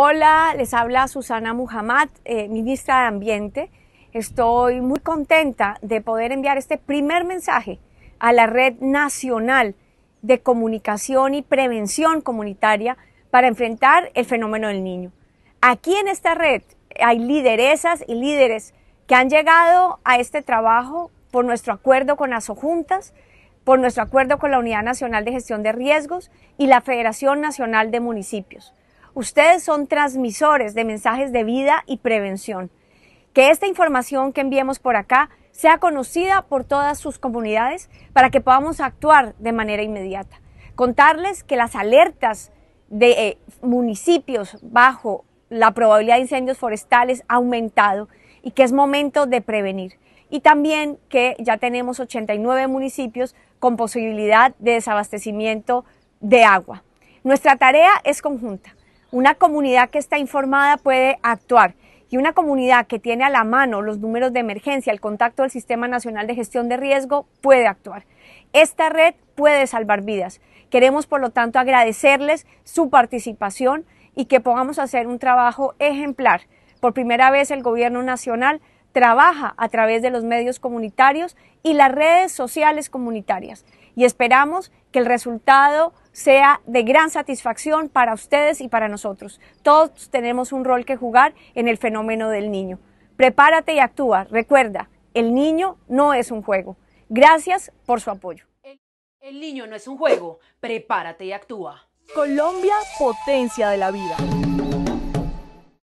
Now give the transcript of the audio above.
Hola, les habla Susana Muhammad, eh, ministra de Ambiente. Estoy muy contenta de poder enviar este primer mensaje a la Red Nacional de Comunicación y Prevención Comunitaria para enfrentar el fenómeno del niño. Aquí en esta red hay lideresas y líderes que han llegado a este trabajo por nuestro acuerdo con las juntas, por nuestro acuerdo con la Unidad Nacional de Gestión de Riesgos y la Federación Nacional de Municipios. Ustedes son transmisores de mensajes de vida y prevención. Que esta información que enviemos por acá sea conocida por todas sus comunidades para que podamos actuar de manera inmediata. Contarles que las alertas de eh, municipios bajo la probabilidad de incendios forestales ha aumentado y que es momento de prevenir. Y también que ya tenemos 89 municipios con posibilidad de desabastecimiento de agua. Nuestra tarea es conjunta. Una comunidad que está informada puede actuar y una comunidad que tiene a la mano los números de emergencia, el contacto del Sistema Nacional de Gestión de Riesgo, puede actuar. Esta red puede salvar vidas. Queremos, por lo tanto, agradecerles su participación y que podamos hacer un trabajo ejemplar. Por primera vez el Gobierno Nacional trabaja a través de los medios comunitarios y las redes sociales comunitarias y esperamos que el resultado sea de gran satisfacción para ustedes y para nosotros. Todos tenemos un rol que jugar en el fenómeno del niño. Prepárate y actúa. Recuerda, el niño no es un juego. Gracias por su apoyo. El, niño no es un juego. Prepárate y actúa. Colombia, potencia de la vida.